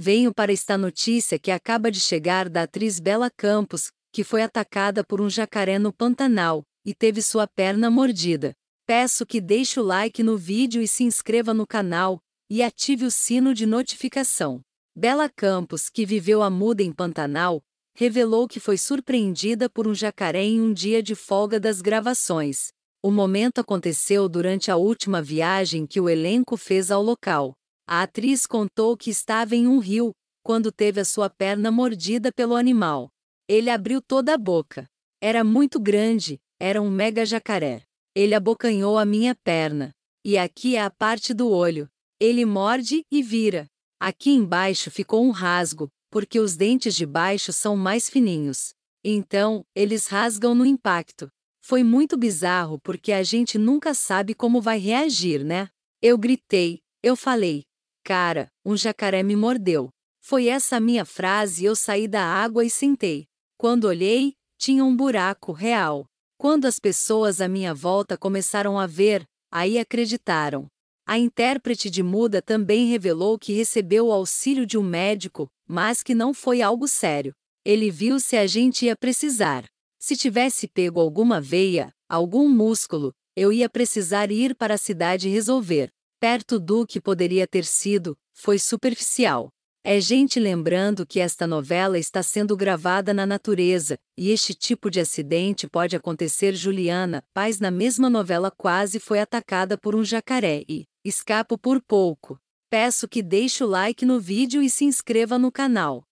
Venho para esta notícia que acaba de chegar da atriz Bela Campos, que foi atacada por um jacaré no Pantanal e teve sua perna mordida. Peço que deixe o like no vídeo e se inscreva no canal e ative o sino de notificação. Bela Campos, que viveu a muda em Pantanal, revelou que foi surpreendida por um jacaré em um dia de folga das gravações. O momento aconteceu durante a última viagem que o elenco fez ao local. A atriz contou que estava em um rio quando teve a sua perna mordida pelo animal. Ele abriu toda a boca. Era muito grande, era um mega jacaré. Ele abocanhou a minha perna. E aqui é a parte do olho. Ele morde e vira. Aqui embaixo ficou um rasgo, porque os dentes de baixo são mais fininhos. Então, eles rasgam no impacto. Foi muito bizarro porque a gente nunca sabe como vai reagir, né? Eu gritei, eu falei, Cara, um jacaré me mordeu. Foi essa minha frase e eu saí da água e sentei. Quando olhei, tinha um buraco real. Quando as pessoas à minha volta começaram a ver, aí acreditaram. A intérprete de muda também revelou que recebeu o auxílio de um médico, mas que não foi algo sério. Ele viu se a gente ia precisar. Se tivesse pego alguma veia, algum músculo, eu ia precisar ir para a cidade resolver perto do que poderia ter sido, foi superficial. É gente lembrando que esta novela está sendo gravada na natureza, e este tipo de acidente pode acontecer. Juliana Paz, na mesma novela, quase foi atacada por um jacaré e escapo por pouco. Peço que deixe o like no vídeo e se inscreva no canal.